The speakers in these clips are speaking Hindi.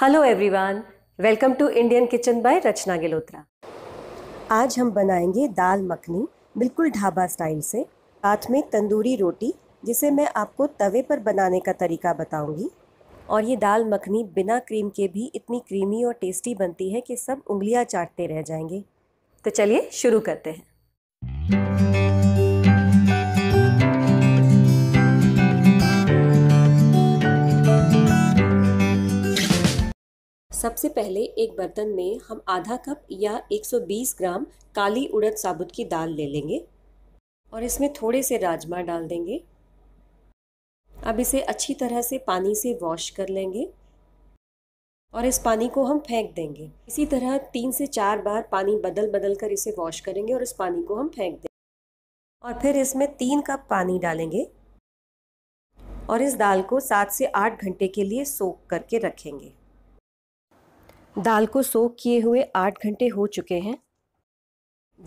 hello everyone welcome to Indian kitchen by Rachna Gilotra आज हम बनाएंगे दाल मखनी बिल्कुल ढाबा स्टाइल से साथ में तंदूरी रोटी जिसे मैं आपको तवे पर बनाने का तरीका बताऊंगी और ये दाल मखनी बिना क्रीम के भी इतनी क्रीमी और टेस्टी बनती है कि सब उंगलियां चाटते रह जाएंगे तो चलिए शुरू करते हैं सबसे पहले एक बर्तन में हम आधा कप या 120 ग्राम काली उड़द साबुत की दाल ले लेंगे और इसमें थोड़े से राजमा डाल देंगे अब इसे अच्छी तरह से पानी से वॉश कर लेंगे और इस पानी को हम फेंक देंगे इसी तरह तीन से चार बार पानी बदल बदल कर इसे वॉश करेंगे और इस पानी को हम फेंक देंगे और फिर इसमें तीन कप पानी डालेंगे और इस दाल को सात से आठ घंटे के लिए सोख करके रखेंगे दाल को सोक किए हुए आठ घंटे हो चुके हैं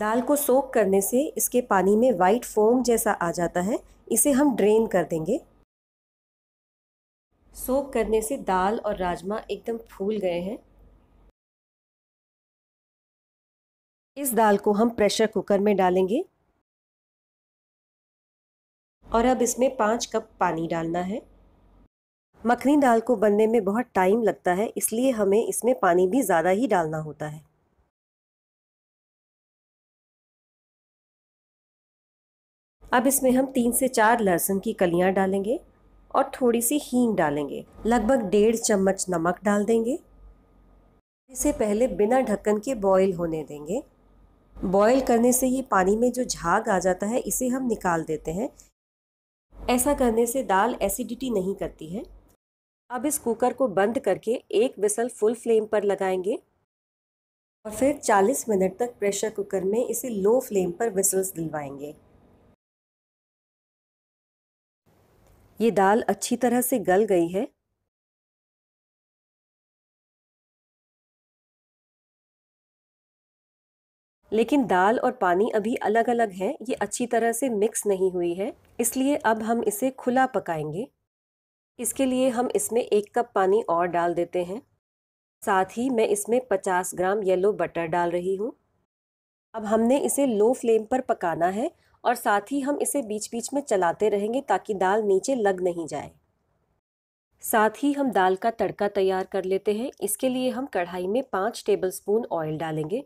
दाल को सोक करने से इसके पानी में वाइट फोम जैसा आ जाता है इसे हम ड्रेन कर देंगे सोख करने से दाल और राजमा एकदम फूल गए हैं इस दाल को हम प्रेशर कुकर में डालेंगे और अब इसमें पाँच कप पानी डालना है मखनी दाल को बनने में बहुत टाइम लगता है इसलिए हमें इसमें पानी भी ज़्यादा ही डालना होता है अब इसमें हम तीन से चार लहसुन की कलियां डालेंगे और थोड़ी सी हींग डालेंगे लगभग डेढ़ चम्मच नमक डाल देंगे इसे पहले बिना ढक्कन के बॉईल होने देंगे बॉईल करने से ही पानी में जो झाग आ जाता है इसे हम निकाल देते हैं ऐसा करने से दाल एसिडिटी नहीं करती है अब इस कुकर को बंद करके एक विसल फुल फ्लेम पर लगाएंगे और फिर 40 मिनट तक प्रेशर कुकर में इसे लो फ्लेम पर विसल्स दिलवाएंगे ये दाल अच्छी तरह से गल गई है लेकिन दाल और पानी अभी अलग अलग है ये अच्छी तरह से मिक्स नहीं हुई है इसलिए अब हम इसे खुला पकाएंगे इसके लिए हम इसमें एक कप पानी और डाल देते हैं साथ ही मैं इसमें 50 ग्राम येलो बटर डाल रही हूँ अब हमने इसे लो फ्लेम पर पकाना है और साथ ही हम इसे बीच बीच में चलाते रहेंगे ताकि दाल नीचे लग नहीं जाए साथ ही हम दाल का तड़का तैयार कर लेते हैं इसके लिए हम कढ़ाई में पाँच टेबलस्पून ऑयल डालेंगे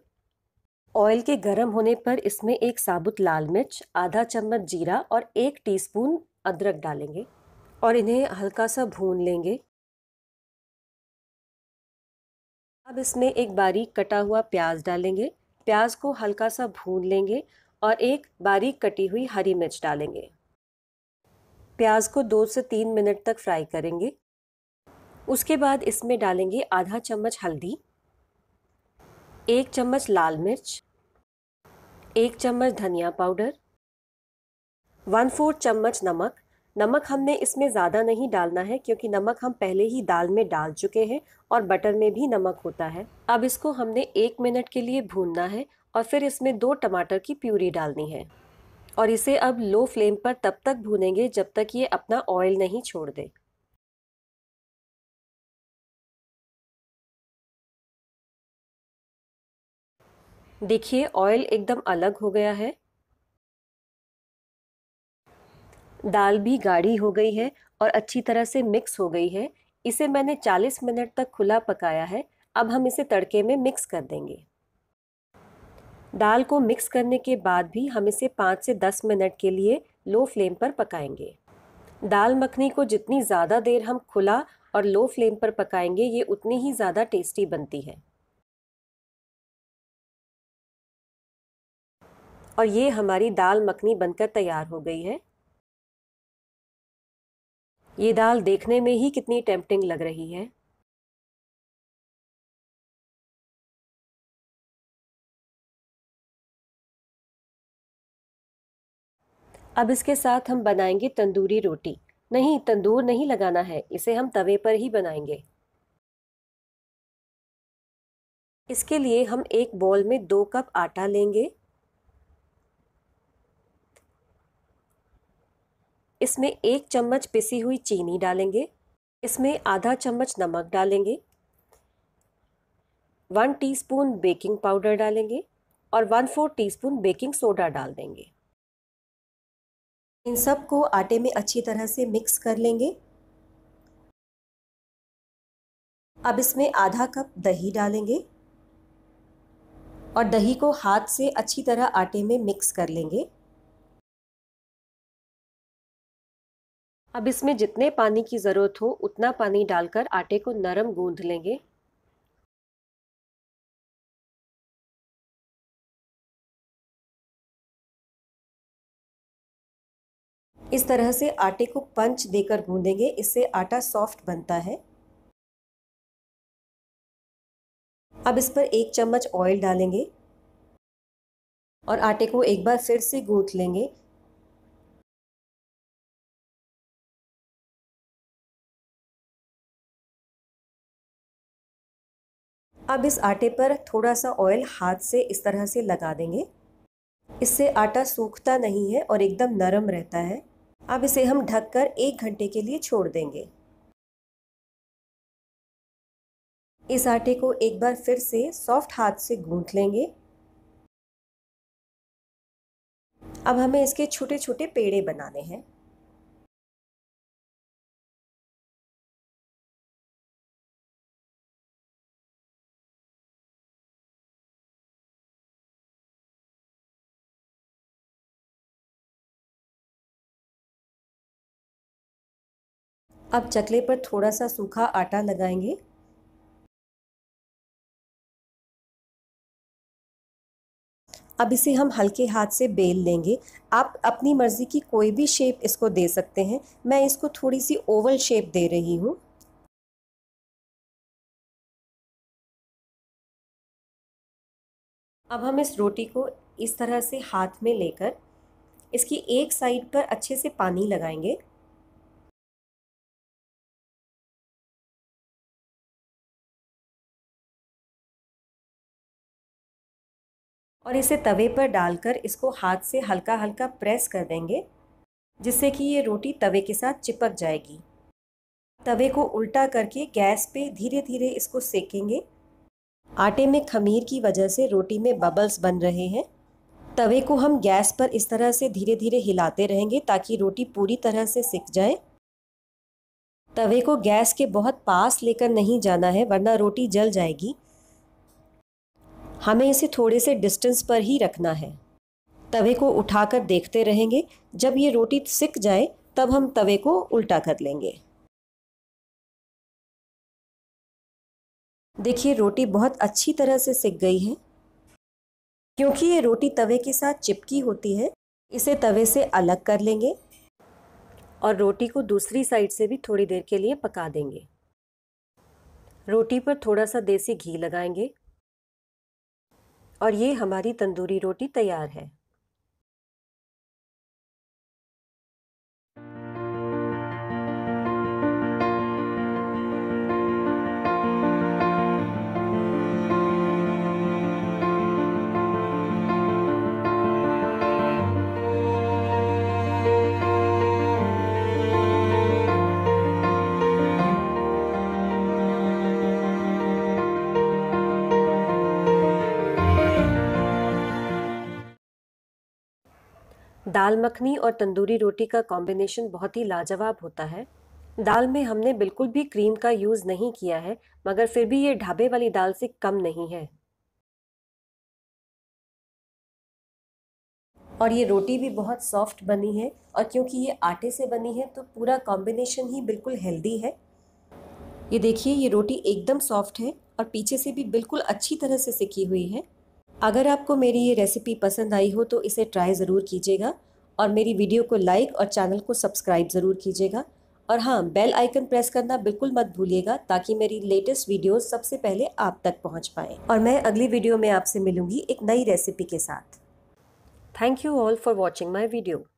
ऑयल के गर्म होने पर इसमें एक साबुत लाल मिर्च आधा चम्मच जीरा और एक टीस्पून अदरक डालेंगे और इन्हें हल्का सा भून लेंगे अब इसमें एक बारीक कटा हुआ प्याज डालेंगे प्याज को हल्का सा भून लेंगे और एक बारीक कटी हुई हरी मिर्च डालेंगे प्याज को दो से तीन मिनट तक फ्राई करेंगे उसके बाद इसमें डालेंगे आधा चम्मच हल्दी एक चम्मच लाल मिर्च एक चम्मच धनिया पाउडर वन फोर्थ चम्मच नमक नमक हमने इसमें ज़्यादा नहीं डालना है क्योंकि नमक हम पहले ही दाल में डाल चुके हैं और बटर में भी नमक होता है अब इसको हमने एक मिनट के लिए भूनना है और फिर इसमें दो टमाटर की प्यूरी डालनी है और इसे अब लो फ्लेम पर तब तक भूनेंगे जब तक ये अपना ऑयल नहीं छोड़ दे देखिए ऑयल एकदम अलग हो गया है दाल भी गाढ़ी हो गई है और अच्छी तरह से मिक्स हो गई है इसे मैंने 40 मिनट तक खुला पकाया है अब हम इसे तड़के में मिक्स कर देंगे दाल को मिक्स करने के बाद भी हम इसे पाँच से दस मिनट के लिए लो फ्लेम पर पकाएंगे दाल मखनी को जितनी ज़्यादा देर हम खुला और लो फ्लेम पर पकाएंगे ये उतनी ही ज़्यादा टेस्टी बनती है और ये हमारी दाल मखनी बनकर तैयार हो गई है ये दाल देखने में ही कितनी टेम्पटिंग लग रही है अब इसके साथ हम बनाएंगे तंदूरी रोटी नहीं तंदूर नहीं लगाना है इसे हम तवे पर ही बनाएंगे इसके लिए हम एक बॉल में दो कप आटा लेंगे इसमें एक चम्मच पिसी हुई चीनी डालेंगे इसमें आधा चम्मच नमक डालेंगे वन टीस्पून बेकिंग पाउडर डालेंगे और one four teaspoon baking soda डाल देंगे इन सब को आटे में अच्छी तरह से मिक्स कर लेंगे अब इसमें आधा कप दही डालेंगे और दही को हाथ से अच्छी तरह आटे में मिक्स कर लेंगे अब इसमें जितने पानी की ज़रूरत हो उतना पानी डालकर आटे को नरम गूंध लेंगे इस तरह से आटे को पंच देकर गूंदेंगे इससे आटा सॉफ्ट बनता है अब इस पर एक चम्मच ऑयल डालेंगे और आटे को एक बार फिर से गूंथ लेंगे अब इस आटे पर थोड़ा सा ऑयल हाथ से इस तरह से लगा देंगे इससे आटा सूखता नहीं है और एकदम नरम रहता है अब इसे हम ढककर एक घंटे के लिए छोड़ देंगे इस आटे को एक बार फिर से सॉफ्ट हाथ से गूंथ लेंगे अब हमें इसके छोटे छोटे पेड़े बनाने हैं अब चकले पर थोड़ा सा सूखा आटा लगाएंगे अब इसे हम हल्के हाथ से बेल लेंगे आप अपनी मर्ज़ी की कोई भी शेप इसको दे सकते हैं मैं इसको थोड़ी सी ओवल शेप दे रही हूँ अब हम इस रोटी को इस तरह से हाथ में लेकर इसकी एक साइड पर अच्छे से पानी लगाएंगे और इसे तवे पर डालकर इसको हाथ से हल्का हल्का प्रेस कर देंगे जिससे कि ये रोटी तवे के साथ चिपक जाएगी तवे को उल्टा करके गैस पे धीरे धीरे इसको सेकेंगे आटे में खमीर की वजह से रोटी में बबल्स बन रहे हैं तवे को हम गैस पर इस तरह से धीरे धीरे हिलाते रहेंगे ताकि रोटी पूरी तरह से सिक जाए तवे को गैस के बहुत पास लेकर नहीं जाना है वरना रोटी जल जाएगी हमें इसे थोड़े से डिस्टेंस पर ही रखना है तवे को उठाकर देखते रहेंगे जब ये रोटी सिक जाए तब हम तवे को उल्टा कर लेंगे देखिए रोटी बहुत अच्छी तरह से सिक गई है क्योंकि ये रोटी तवे के साथ चिपकी होती है इसे तवे से अलग कर लेंगे और रोटी को दूसरी साइड से भी थोड़ी देर के लिए पका देंगे रोटी पर थोड़ा सा देसी घी लगाएंगे और ये हमारी तंदूरी रोटी तैयार है दाल मखनी और तंदूरी रोटी का कॉम्बिनेशन बहुत ही लाजवाब होता है दाल में हमने बिल्कुल भी क्रीम का यूज़ नहीं किया है मगर फिर भी ये ढाबे वाली दाल से कम नहीं है और ये रोटी भी बहुत सॉफ्ट बनी है और क्योंकि ये आटे से बनी है तो पूरा कॉम्बिनेशन ही बिल्कुल हेल्दी है ये देखिए ये रोटी एकदम सॉफ्ट है और पीछे से भी बिल्कुल अच्छी तरह से सिकी हुई है अगर आपको मेरी ये रेसिपी पसंद आई हो तो इसे ट्राई ज़रूर कीजिएगा और मेरी वीडियो को लाइक और चैनल को सब्सक्राइब ज़रूर कीजिएगा और हाँ बेल आइकन प्रेस करना बिल्कुल मत भूलिएगा ताकि मेरी लेटेस्ट वीडियोस सबसे पहले आप तक पहुँच पाएँ और मैं अगली वीडियो में आपसे मिलूँगी एक नई रेसिपी के साथ thank you all for watching my video